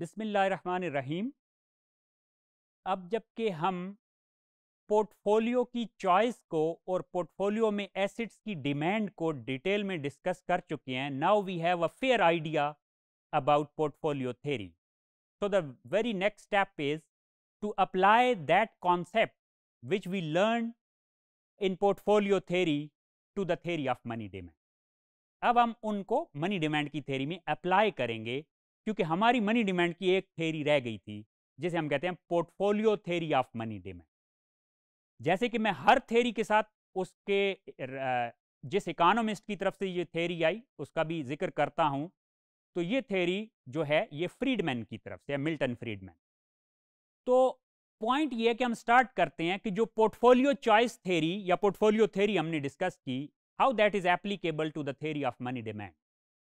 बिसमीम अब जबकि हम पोर्टफोलियो की चॉइस को और पोर्टफोलियो में एसेट्स की डिमांड को डिटेल में डिस्कस कर चुके हैं now we have a fair idea about portfolio theory so the very next step is to apply that concept which we learn in portfolio theory to the theory of money demand अब हम उनको money demand की theory में apply करेंगे क्योंकि हमारी money demand की एक थेरी रह गई थी जिसे हम कहते हैं portfolio theory of money demand जैसे कि मैं हर थेरी के साथ उसके जिस इकानोमिस्ट की तरफ से ये थेरी आई उसका भी जिक्र करता हूँ तो ये थेरी जो है ये फ्रीडमैन की तरफ से मिल्टन फ्रीडमैन तो पॉइंट ये है कि हम स्टार्ट करते हैं कि जो पोर्टफोलियो चॉइस थेरी या पोर्टफोलियो थेरी हमने डिस्कस की how that is applicable to the theory of money demand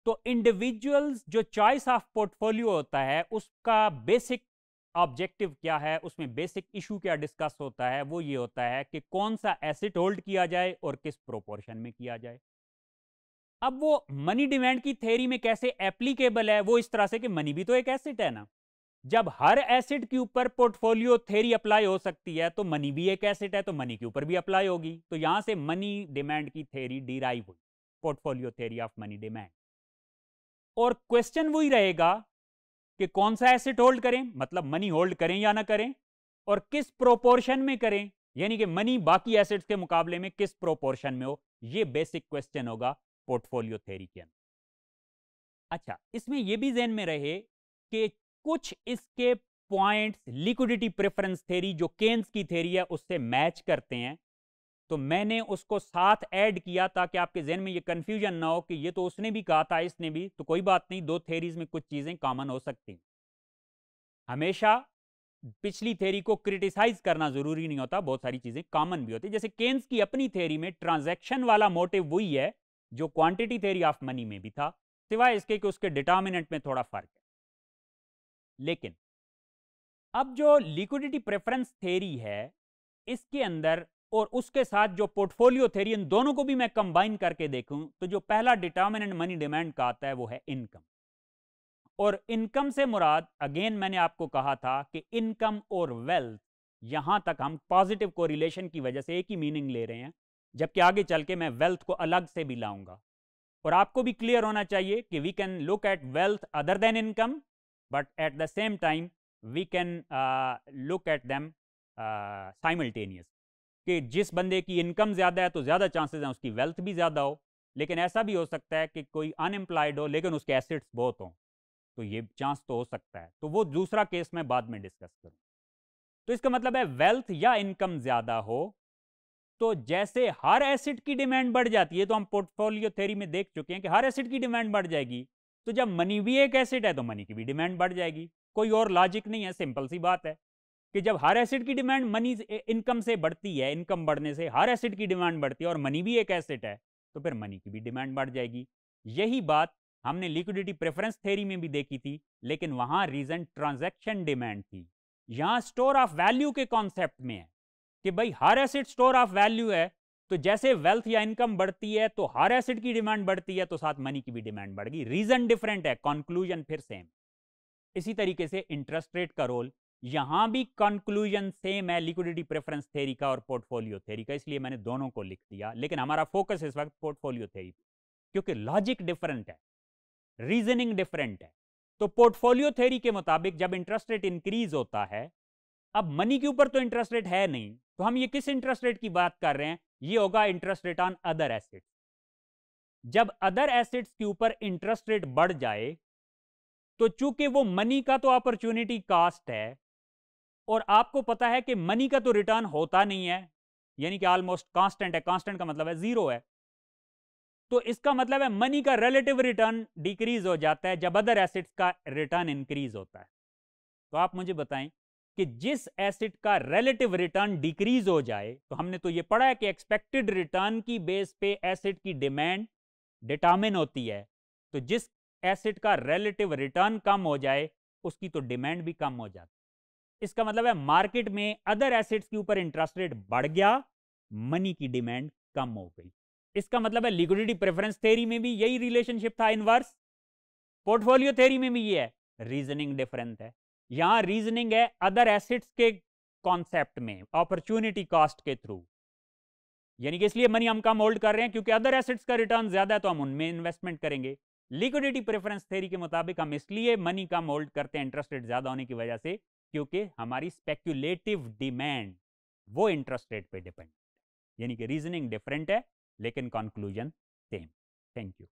तो इंडिविजुअल्स जो चॉइस ऑफ पोर्टफोलियो होता है उसका बेसिक ऑब्जेक्टिव क्या है उसमें बेसिक इशू क्या डिस्कस होता है वो ये होता है कि कौन सा एसेट होल्ड किया जाए और किस प्रोपोर्शन में किया जाए अब वो मनी डिमांड की थेरी में कैसे एप्लीकेबल है वो इस तरह से कि मनी भी तो एक एसेट है ना जब हर एसेट के ऊपर पोर्टफोलियो थेरी अप्लाई हो सकती है तो मनी भी एक एसेट है तो मनी के ऊपर भी अप्लाई होगी तो यहां से मनी डिमांड की थेरी डिराइव हुई portfolio theory of money demand और क्वेश्चन वही रहेगा कि कौन सा एसेट होल्ड करें मतलब मनी होल्ड करें या ना करें और किस प्रोपोर्शन में करें यानी कि मनी बाकी एसेट्स के मुकाबले में किस प्रोपोर्शन में हो ये बेसिक क्वेश्चन होगा पोर्टफोलियो थेरी के अंदर अच्छा इसमें यह भी जेन में रहे कि कुछ इसके पॉइंट्स लिक्विडिटी प्रेफरेंस थेरी जो केन्स की थेरी है उससे मैच करते हैं तो मैंने उसको साथ ऐड किया ताकि आपके जहन में ये कन्फ्यूजन ना हो कि ये तो उसने भी कहा था इसने भी तो कोई बात नहीं दो थेरीज में कुछ चीज़ें कॉमन हो सकती हमेशा पिछली थेरी को क्रिटिसाइज करना ज़रूरी नहीं होता बहुत सारी चीज़ें कॉमन भी होती जैसे केन्स की अपनी थेरी में ट्रांजेक्शन वाला मोटिव वही है जो क्वांटिटी थेरी ऑफ मनी में भी था सिवाय इसके कि उसके डिटर्मिनेंट में थोड़ा फर्क है लेकिन अब जो लिक्विडिटी प्रेफरेंस थेरी है इसके अंदर और उसके साथ जो पोर्टफोलियो थेरी इन दोनों को भी मैं कंबाइन करके देखूं तो जो पहला डिटर्मिनेंट मनी डिमांड का आता है वो है इनकम और इनकम से मुराद अगेन मैंने आपको कहा था कि इनकम और वेल्थ यहां तक हम पॉजिटिव कोरिलेशन की वजह से एक ही मीनिंग ले रहे हैं जबकि आगे चल के मैं वेल्थ को अलग से भी लाऊंगा और आपको भी क्लियर होना चाहिए कि we can look at wealth other than income but at the same time we can look at them simultaneous कि जिस बंदे की इनकम ज़्यादा है तो ज़्यादा चांसेस हैं उसकी वेल्थ भी ज़्यादा हो लेकिन ऐसा भी हो सकता है कि कोई अनएम्प्लॉयड हो लेकिन उसके एसेट्स बहुत हों तो ये चांस तो हो सकता है तो वो दूसरा केस मैं बाद में डिस्कस करूँ तो इसका मतलब है वेल्थ या इनकम ज़्यादा हो तो जैसे हर एसिड की डिमांड बढ़ जाती है तो हम पोर्टफोलियो थेरी में देख चुके हैं कि हर एसिड की डिमांड बढ़ जाएगी तो जब मनी भी एक एसिड है तो मनी की भी डिमांड बढ़ जाएगी कोई और लॉजिक नहीं है सिंपल सी बात है कि जब हर एसिड की डिमांड मनी इनकम से बढ़ती है इनकम बढ़ने से हर एसिड की डिमांड बढ़ती है और मनी भी एक एसिड है तो फिर मनी की भी डिमांड बढ़ जाएगी यही बात हमने लिक्विडिटी प्रेफरेंस थेरी में भी देखी थी लेकिन वहां रीजन ट्रांजैक्शन डिमांड थी यहाँ स्टोर ऑफ वैल्यू के कॉन्सेप्ट में है कि भाई हर एसिड स्टोर ऑफ वैल्यू है तो जैसे वेल्थ या इनकम बढ़ती है तो हर एसिड की डिमांड बढ़ती है तो साथ मनी की भी डिमांड बढ़ गई रीजन डिफरेंट है कॉन्क्लूजन फिर सेम इसी तरीके से इंटरेस्ट रेट का रोल यहां भी कंक्लूजन सेम है लिक्विडिटी प्रेफरेंस थेरी का और पोर्टफोलियो थेरी का इसलिए मैंने दोनों को लिख दिया लेकिन हमारा फोकस इस वक्त पोर्टफोलियो थेरी क्योंकि लॉजिक डिफरेंट है रीजनिंग डिफरेंट है तो पोर्टफोलियो थेरी के मुताबिक जब इंटरेस्ट रेट इंक्रीज होता है अब मनी के ऊपर तो इंटरेस्ट रेट है नहीं तो हम ये किस इंटरेस्ट रेट की बात कर रहे हैं ये होगा interest rate on other assets जब अदर एसेट्स के ऊपर इंटरेस्ट रेट बढ़ जाए तो चूंकि वो मनी का तो अपॉर्चुनिटी कास्ट है और आपको पता है कि मनी का तो रिटर्न होता नहीं है यानी कि ऑलमोस्ट कांस्टेंट है कांस्टेंट का मतलब है जीरो है तो इसका मतलब है मनी का रिलेटिव रिटर्न डिक्रीज हो जाता है जब अदर एसिड्स का रिटर्न इंक्रीज होता है तो आप मुझे बताएं कि जिस एसिड का रिलेटिव रिटर्न डिक्रीज हो जाए तो हमने तो यह पढ़ा है कि एक्सपेक्टेड रिटर्न की बेस पे एसिड की डिमांड डिटर्मिन होती है तो जिस एसिड का रिलेटिव रिटर्न कम हो जाए उसकी तो डिमांड भी कम हो जाती इसका मतलब है मार्केट में अदर एसेट्स के ऊपर इंटरेस्ट रेट बढ़ गया मनी की डिमांड कम हो गई इसका मतलब है लिक्विडिटी प्रेफरेंस थेरी में भी यही रिलेशनशिप था इनवर्स पोर्टफोलियो थेरी में भी ये है रीजनिंग डिफरेंट है यहां रीजनिंग है अदर एसेट्स के कॉन्सेप्ट में अपॉर्चुनिटी कॉस्ट के थ्रू यानी कि इसलिए मनी हम कम होल्ड कर रहे हैं क्योंकि अदर एसेट्स का रिटर्न ज्यादा है तो हम उनमें इन्वेस्टमेंट करेंगे लिक्विडिटी प्रेफरेंस थेरी के मुताबिक हम इसलिए मनी कम होल्ड करते हैं इंटरेस्ट रेट ज्यादा होने की वजह से क्योंकि हमारी स्पेक्यूलेटिव डिमांड वो इंटरेस्ट रेट पे डिपेंड यानी कि रीजनिंग डिफरेंट है लेकिन कंक्लूजन सेम थैंक यू